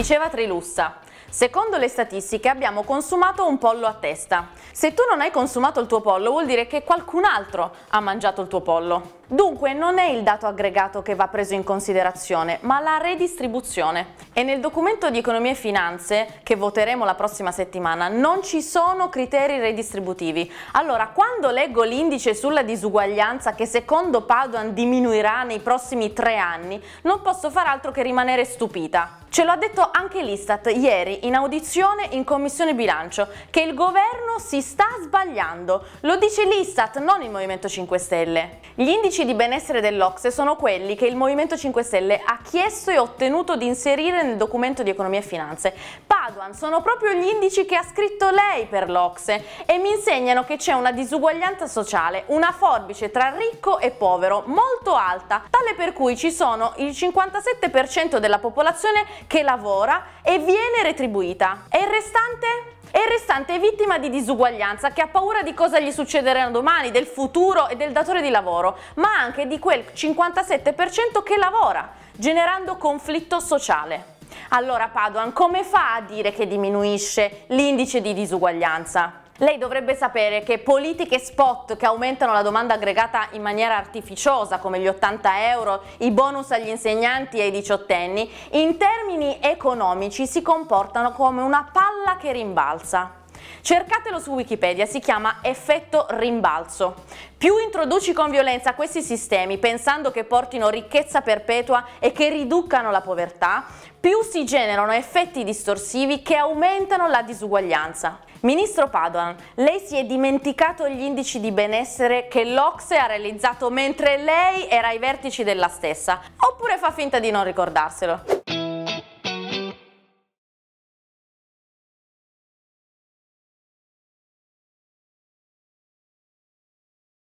Diceva Trilussa, Secondo le statistiche abbiamo consumato un pollo a testa. Se tu non hai consumato il tuo pollo vuol dire che qualcun altro ha mangiato il tuo pollo. Dunque non è il dato aggregato che va preso in considerazione, ma la redistribuzione. E nel documento di economia e finanze, che voteremo la prossima settimana, non ci sono criteri redistributivi. Allora, quando leggo l'indice sulla disuguaglianza che secondo Paduan diminuirà nei prossimi tre anni, non posso far altro che rimanere stupita. Ce l'ha detto anche l'Istat ieri in audizione in Commissione Bilancio che il governo si sta sbagliando, lo dice l'Istat, non il Movimento 5 Stelle. Gli indici di benessere dell'Ocse sono quelli che il Movimento 5 Stelle ha chiesto e ottenuto di inserire nel documento di economia e finanze. Paduan sono proprio gli indici che ha scritto lei per l'Ocse e mi insegnano che c'è una disuguaglianza sociale, una forbice tra ricco e povero molto alta, tale per cui ci sono il 57% della popolazione che lavora e viene retribuita distribuita. E il restante? E il restante è vittima di disuguaglianza che ha paura di cosa gli succederà domani, del futuro e del datore di lavoro, ma anche di quel 57% che lavora, generando conflitto sociale. Allora Padoan, come fa a dire che diminuisce l'indice di disuguaglianza? Lei dovrebbe sapere che politiche spot che aumentano la domanda aggregata in maniera artificiosa, come gli 80 euro, i bonus agli insegnanti e ai diciottenni, in termini economici si comportano come una palla che rimbalza. Cercatelo su Wikipedia, si chiama effetto rimbalzo. Più introduci con violenza questi sistemi pensando che portino ricchezza perpetua e che riducano la povertà, più si generano effetti distorsivi che aumentano la disuguaglianza. Ministro Padoan, lei si è dimenticato gli indici di benessere che l'Ocse ha realizzato mentre lei era ai vertici della stessa, oppure fa finta di non ricordarselo?